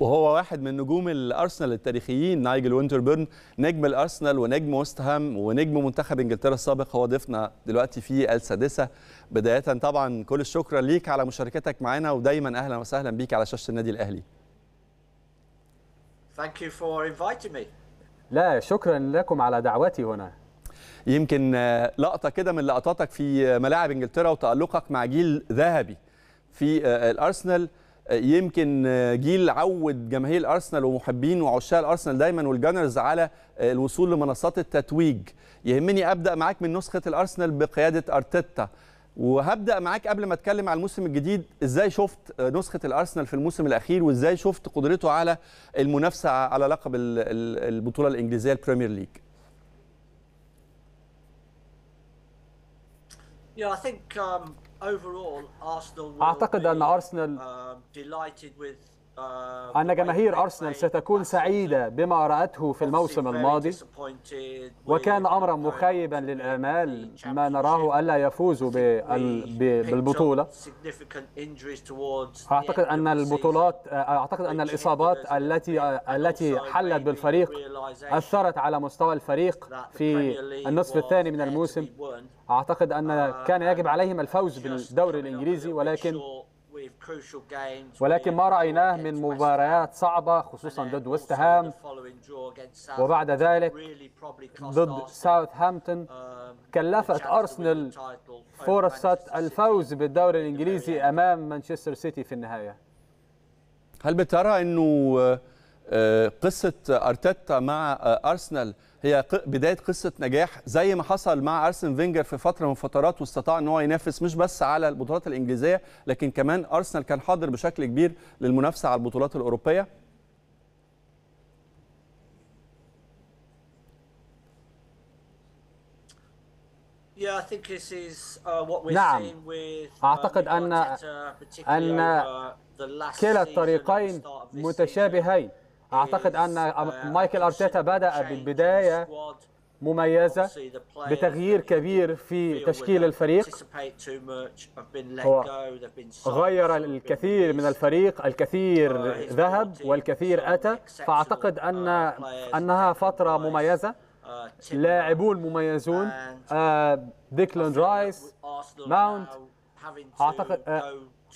وهو واحد من نجوم الارسنال التاريخيين نايجل وينتربيرن نجم الارسنال ونجم وست هام ونجم منتخب انجلترا السابق هو ضيفنا دلوقتي في السادسه بدايه طبعا كل الشكر ليك على مشاركتك معنا ودايما اهلا وسهلا بيك على شاشه النادي الاهلي Thank you for inviting me. لا شكرا لكم على دعوتي هنا يمكن آه، لقطه كده من لقطاتك في ملاعب انجلترا وتالقك مع جيل ذهبي في آه، الارسنال يمكن جيل عود جماهير الارسنال ومحبين وعشاق الارسنال دايما والجانرز على الوصول لمنصات التتويج يهمني ابدا معاك من نسخه الارسنال بقياده ارتيتا وهبدا معاك قبل ما اتكلم على الموسم الجديد ازاي شفت نسخه الارسنال في الموسم الاخير وازاي شفت قدرته على المنافسه على لقب البطوله الانجليزيه البريمير ليج Yeah, I think um, overall Arsenal. أعتقد be, um, delighted with آه، أن جماهير أرسنال ستكون سعيدة بما رأته في الموسم الماضي وكان أمرا مخيبا للآمال ما نراه ألا يفوزوا بالبطولة آه، أعتقد أن البطولات أعتقد أن الإصابات التي التي حلت بالفريق أثرت على مستوى الفريق في النصف الثاني من الموسم أعتقد أن uh, كان يجب عليهم الفوز بالدوري الإنجليزي ولكن ولكن ما رأيناه من مباريات صعبة خصوصا ضد وستهام هام وبعد ذلك ضد ساوثهامبتون um, كلفت أرسنال فرصة الفوز بالدوري الإنجليزي أمام مانشستر سيتي في النهاية هل بترى أنه آه، آه، قصه ارتيتا مع آه، ارسنال هي بدايه قصه نجاح زي ما حصل مع ارسن فينجر في فتره من فترات واستطاع ان هو ينافس مش بس على البطولات الانجليزيه لكن كمان ارسنال كان حاضر بشكل كبير للمنافسه على البطولات الاوروبيه uh, نعم uh, اعتقد ان ان كلا الطريقين متشابهين أعتقد أن uh, مايكل أرتيتا بدأ بالبداية مميزة بتغيير كبير في تشكيل الفريق هو غير الكثير من الفريق الكثير uh, ذهب والكثير أتى فأعتقد uh, أن أنها فترة مميزة لاعبون مميزون ديكلان رايس ماونت أعتقد آه،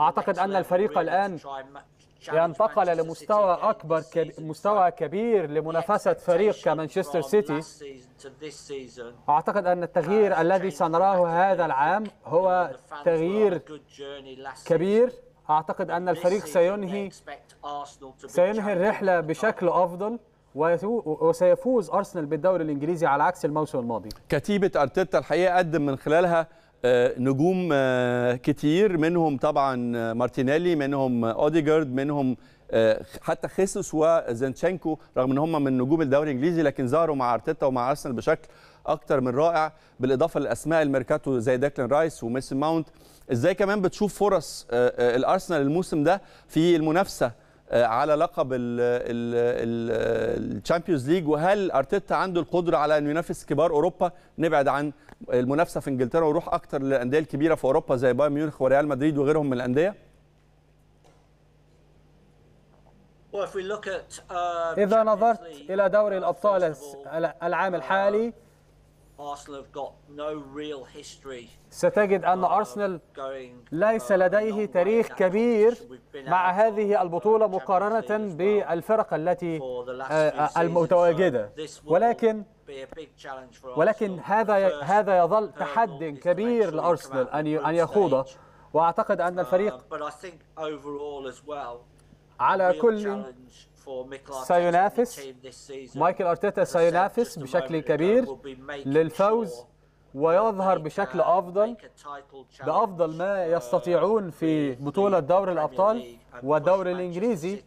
أعتقد أن الفريق الآن ينتقل لمستوى أكبر مستوى كبير لمنافسة فريق كمانشستر سيتي أعتقد أن التغيير uh, الذي سنراه هذا العام هو تغيير كبير أعتقد أن الفريق سينهي سينهي الرحلة بشكل أفضل وسيفوز أرسنال بالدوري الإنجليزي على عكس الموسم الماضي كتيبة أرتيتا الحقيقة قدم من خلالها آه، نجوم آه، كتير منهم طبعا آه، مارتينيلي منهم اوديجارد منهم حتى خيسوس وزنتشانكو رغم ان هم من نجوم الدوري الانجليزي لكن ظهروا مع ارتيتا ومع ارسنال بشكل اكتر من رائع بالاضافه لاسماء الميركاتو زي داكلان رايس وميسن ماونت ازاي كمان بتشوف فرص الارسنال الموسم ده في المنافسه آه، على لقب الشامبيونز ليج وهل ارتيتا عنده القدره على انه ينافس كبار اوروبا نبعد عن المنافسه في انجلترا ونروح اكتر للانديه الكبيره في اوروبا زي بايرن ميونخ وريال مدريد وغيرهم من الانديه uh, اذا نظرت الى دوري الابطال العام الحالي ستجد أن أرسنال ليس uh, لديه تاريخ كبير مع هذه البطولة مقارنة بالفرق التي uh, uh, المتواجدة ولكن ولكن هذا هذا يظل تحدي كبير لأرسنال أن أن يخوضه وأعتقد أن الفريق على كل سينافس مايكل أرتيتا سينافس بشكل كبير للفوز ويظهر بشكل أفضل بأفضل ما uh, يستطيعون في بطولة دوري الأبطال والدوري الإنجليزي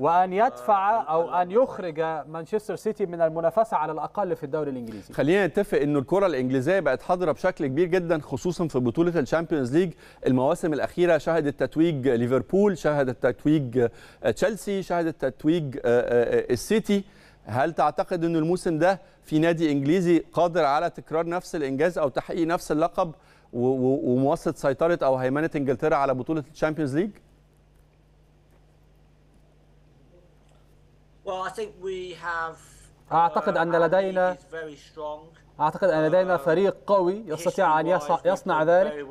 وأن يدفع آه، أو أن يخرج مانشستر سيتي من المنافسة على الأقل في الدوري الإنجليزي خلينا نتفق أن الكرة الإنجليزية بقت حاضرة بشكل كبير جدا خصوصا في بطولة الشامبيونز ليج المواسم الأخيرة شهدت تتويج ليفربول شهدت تتويج آه، تشيلسي شهدت تتويج آه، السيتي هل تعتقد أن الموسم ده في نادي إنجليزي قادر على تكرار نفس الإنجاز أو تحقيق نفس اللقب ومواصلة سيطرة أو هيمنة إنجلترا على بطولة الشامبيونز ليج؟ Uh, أعتقد أن لدينا أعتقد أن لدينا فريق قوي يستطيع أن يصنع ذلك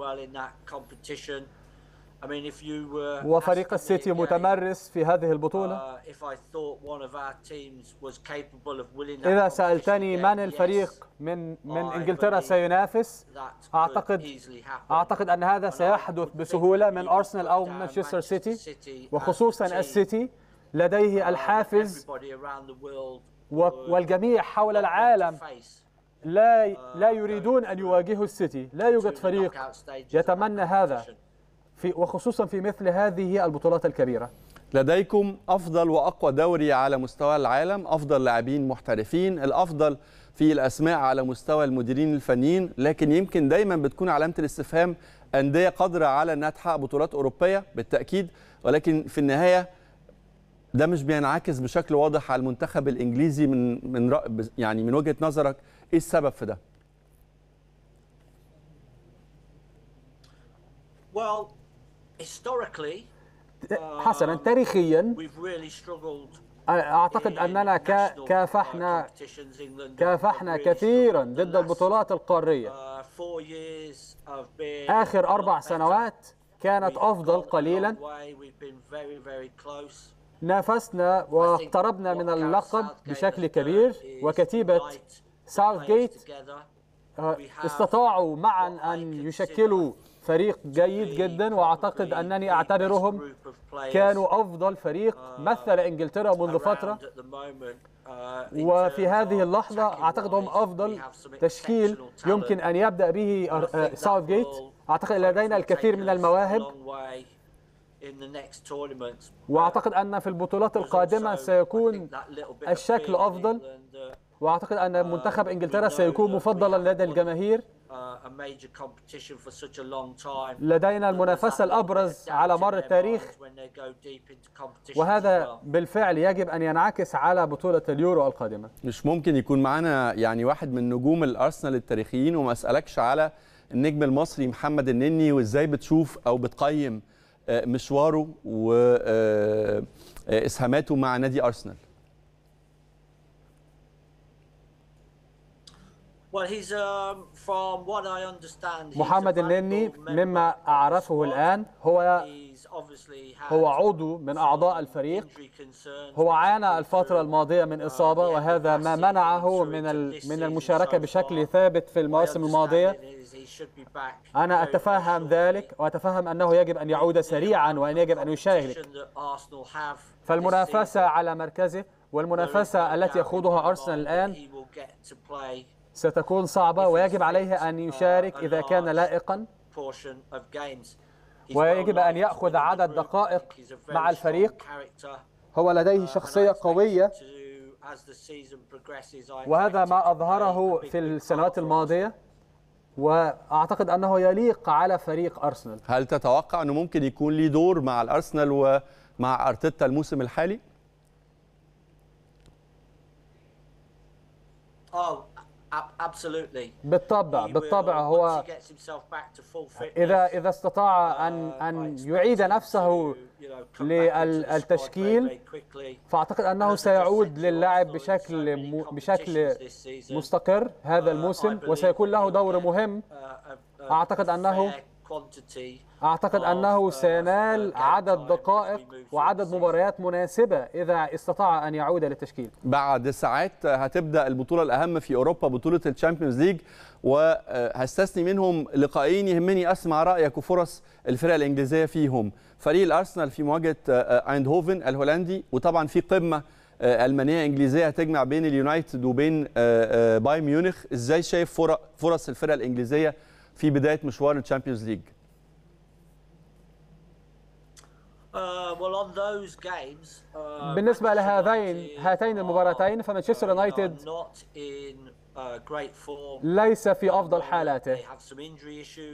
وفريق السيتي متمرس في هذه البطولة uh, إذا سألتني من الفريق من من إنجلترا سينافس أعتقد أعتقد أن هذا سيحدث بسهولة من أرسنال أو مانشستر سيتي وخصوصا السيتي لديه الحافز والجميع حول العالم لا uh, لا يريدون أن يواجهوا السيتي لا يوجد فريق يتمنى هذا في وخصوصا في مثل هذه البطولات الكبيرة لديكم أفضل وأقوى دوري على مستوى العالم أفضل لاعبين محترفين الأفضل في الأسماء على مستوى المديرين الفنيين لكن يمكن دايما بتكون علامة الاستفهام أندية قادرة على أنها تحقق بطولات أوروبية بالتأكيد ولكن في النهاية ده مش بينعكس بشكل واضح على المنتخب الانجليزي من من يعني من وجهه نظرك ايه السبب في ده؟ حسنا um, تاريخيا اعتقد اننا uh, كافحنا كافحنا كثيرا ضد البطولات القاريه uh, اخر اربع سنوات كانت افضل قليلا نافسنا واقتربنا من اللقب بشكل كبير وكتيبة ساوث آه، جيت استطاعوا معا أن يشكلوا فريق جيد جدا واعتقد انني اعتبرهم كانوا افضل فريق مثل انجلترا منذ فتره وفي هذه اللحظه اعتقد هم افضل تشكيل يمكن ان يبدا به ساوث آه، جيت آه، اعتقد لدينا الكثير من المواهب واعتقد ان في البطولات القادمه سيكون الشكل افضل uh, واعتقد ان uh, منتخب انجلترا سيكون مفضلا لدى الجماهير uh, لدينا المنافسه الابرز على مر التاريخ وهذا بالفعل يجب ان ينعكس على بطوله اليورو القادمه مش ممكن يكون معنا يعني واحد من نجوم الارسنال التاريخيين وما اسالكش على النجم المصري محمد النني وازاي بتشوف او بتقيم آه، مشواره واسهاماته آه، آه، مع نادي ارسنال um, محمد النني مما أعرفه الآن هو هو عضو من أعضاء الفريق هو عانى الفترة الماضية من uh, إصابة وهذا ما منعه من من المشاركة بشكل ثابت في المواسم الماضية أنا أتفهم ذلك وأتفهم أنه يجب أن يعود سريعا وأن يجب أن يشارك فالمنافسة على مركزه والمنافسة التي يخوضها أرسنال الآن ستكون صعبة ويجب عليه أن uh, يشارك إذا كان لائقا ويجب أن يأخذ عدد دقائق مع الفريق هو لديه uh, شخصية قوية وهذا ما أظهره في السنوات الماضية واعتقد انه يليق على فريق ارسنال هل تتوقع انه ممكن يكون ليه دور مع الارسنال ومع ارتيتا الموسم الحالي اه Absolutely. بالطبع بالطبع هو إذا إذا استطاع uh, أن أن يعيد نفسه للتشكيل فأعتقد أنه سيعود للعب بشكل بشكل مستقر هذا uh, الموسم وسيكون له دور مهم أعتقد أنه أعتقد أنه uh, سينال عدد دقائق وعدد مباريات مناسبة إذا استطاع أن يعود للتشكيل بعد ساعات هتبدأ البطولة الأهم في أوروبا بطولة الشامبيونز ليج وهستثني منهم لقائين يهمني أسمع رأيك وفرص الفرق الإنجليزية فيهم فريق الأرسنال في مواجهة آه، أيندهوفن الهولندي وطبعا في قمة آه، المانيه انجليزيه هتجمع بين اليونايتد وبين آه، بايرن ميونخ ازاي شايف فرص الفرق الانجليزيه في بدايه مشوار الشامبيونز ليج uh, uh, بالنسبة لهذين هاتين المباراتين فمانشستر يونايتد uh, ليس في أفضل حالاته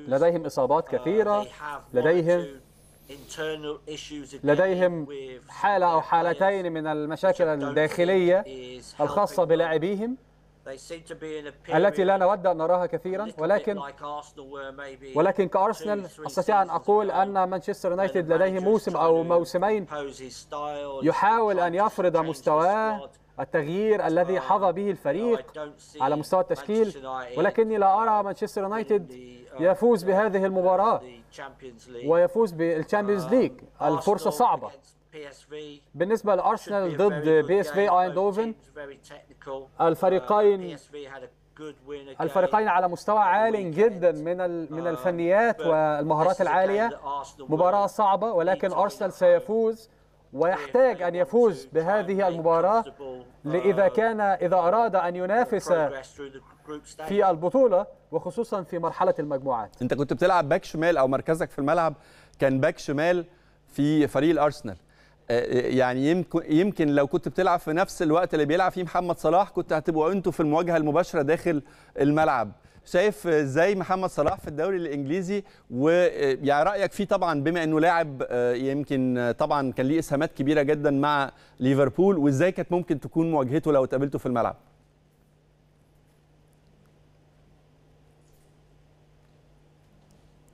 لديهم إصابات كثيرة لديهم لديهم حالة أو حالتين من المشاكل الداخلية الخاصة بلاعبيهم التي لا نود أن نراها كثيرا ولكن ولكن كأرسنال أستطيع أن أقول أن مانشستر يونايتد لديه موسم أو موسمين يحاول أن يفرض مستواه التغيير الذي حظى به الفريق على مستوى التشكيل ولكني لا أرى مانشستر يونايتد uh, يفوز بهذه المباراة ويفوز بالتشامبيونز ليج um, الفرصة صعبة بالنسبة لأرسنال ضد بي اس في ايندوفن الفريقين uh, الفريقين على مستوى عال جدا من uh, من الفنيات والمهارات العالية مباراة صعبة ولكن أرسنال سيفوز ويحتاج أن يفوز بهذه المباراة uh, لإذا كان إذا أراد أن ينافس في البطولة وخصوصا في مرحلة المجموعات أنت كنت بتلعب باك شمال أو مركزك في الملعب كان باك شمال في فريق الأرسنال آه، آه، يعني يمكن يمكن لو كنت بتلعب في نفس الوقت اللي بيلعب فيه محمد صلاح كنت هتبقوا انتوا في المواجهه المباشره داخل الملعب شايف ازاي محمد صلاح في الدوري الانجليزي ويعني آه، رايك فيه طبعا بما انه لاعب يمكن طبعا كان ليه اسهامات كبيره جدا مع ليفربول وازاي كانت ممكن تكون مواجهته لو اتقابلته في الملعب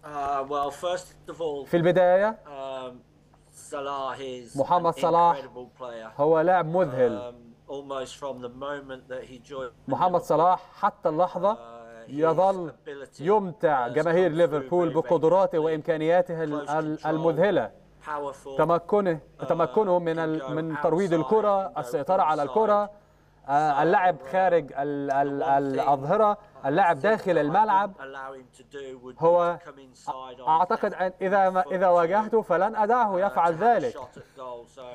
uh, في البدايه uh, محمد صلاح هو لاعب مذهل محمد um, صلاح حتى اللحظة uh, يظل يمتع جماهير ليفربول بقدراته وإمكانياته المذهلة تمكنه uh, تمكنه من من ترويض الكرة السيطرة على الكرة آه، اللاعب خارج الأظهرة اللاعب داخل الملعب هو أعتقد أن إذا ما إذا واجهته فلن أدعه uh, يفعل ذلك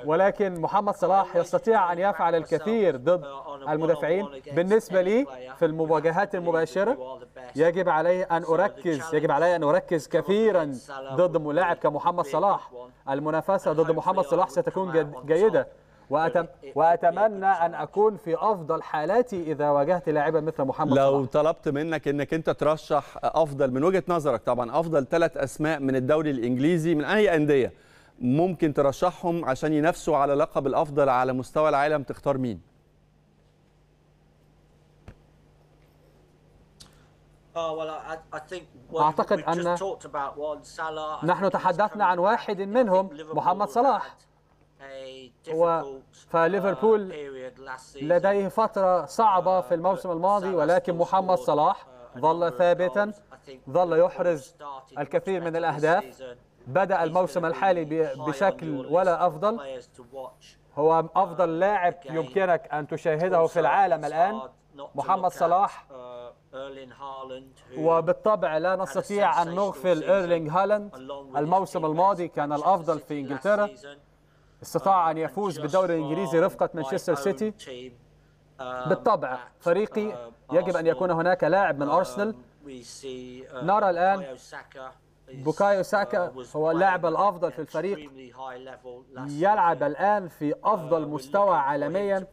ولكن محمد صلاح يستطيع أن يفعل الكثير ضد المدافعين بالنسبة لي في المواجهات المباشرة يجب علي أن أركز يجب علي أن أركز كثيرا ضد ملاعب كمحمد صلاح المنافسة ضد محمد صلاح ستكون جيدة وأتم إيه، إيه، إيه، واتمنى ان اكون في افضل حالاتي اذا واجهت لاعبا مثل محمد صلاح لو طلبت منك انك انت ترشح افضل من وجهه نظرك طبعا افضل ثلاث اسماء من الدوري الانجليزي من اي انديه ممكن ترشحهم عشان ينافسوا على لقب الافضل على مستوى العالم تختار مين؟ oh, اعتقد ان نحن تحدثنا عن واحد منهم محمد صلاح هو فليفربول uh, لديه فترة صعبة في الموسم الماضي ولكن محمد صلاح ظل ثابتا ظل يحرز الكثير من الأهداف بدأ الموسم الحالي بشكل ولا أفضل هو أفضل uh, لاعب يمكنك أن تشاهده في العالم الآن محمد صلاح uh, وبالطبع لا نستطيع أن نغفل إيرلينغ هالاند الموسم الماضي كان الأفضل في إنجلترا استطاع أن يفوز بالدوري الإنجليزي رفقة مانشستر سيتي بالطبع فريقي يجب أن يكون هناك لاعب من أرسنال نرى الآن بوكايو ساكا هو اللاعب الأفضل في الفريق يلعب الآن في أفضل مستوى عالميا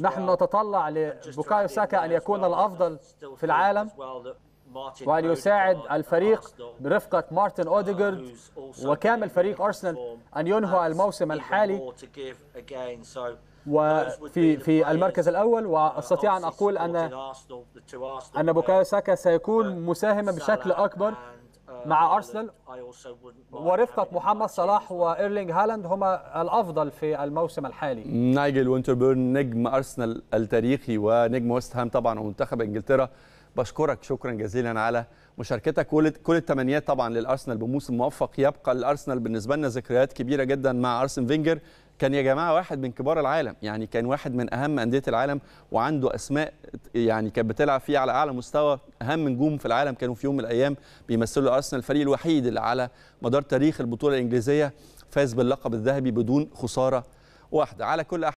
نحن نتطلع لبوكايو ساكا أن يكون الأفضل في العالم وأن يساعد الفريق برفقة مارتن أوديجارد وكامل فريق أرسنال أن ينهوا الموسم الحالي وفي في المركز الأول وأستطيع أن أقول أن أن بوكايو ساكا سيكون uh, مساهما بشكل أكبر uh, مع أرسنال ورفقة محمد صلاح وإيرلينج هالاند هما الأفضل في الموسم الحالي نايجل وينتربيرن نجم أرسنال التاريخي ونجم ويست هام طبعا ومنتخب إنجلترا بشكرك شكرا جزيلا على مشاركتك كل التمنيات طبعا للارسنال بموسم موفق يبقى الارسنال بالنسبه لنا ذكريات كبيره جدا مع ارسن فينجر كان يا جماعه واحد من كبار العالم يعني كان واحد من اهم انديه العالم وعنده اسماء يعني كانت بتلعب فيه على اعلى مستوى اهم نجوم في العالم كانوا في يوم من الايام بيمثلوا ارسنال الفريق الوحيد اللي على مدار تاريخ البطوله الانجليزيه فاز باللقب الذهبي بدون خساره واحده على كل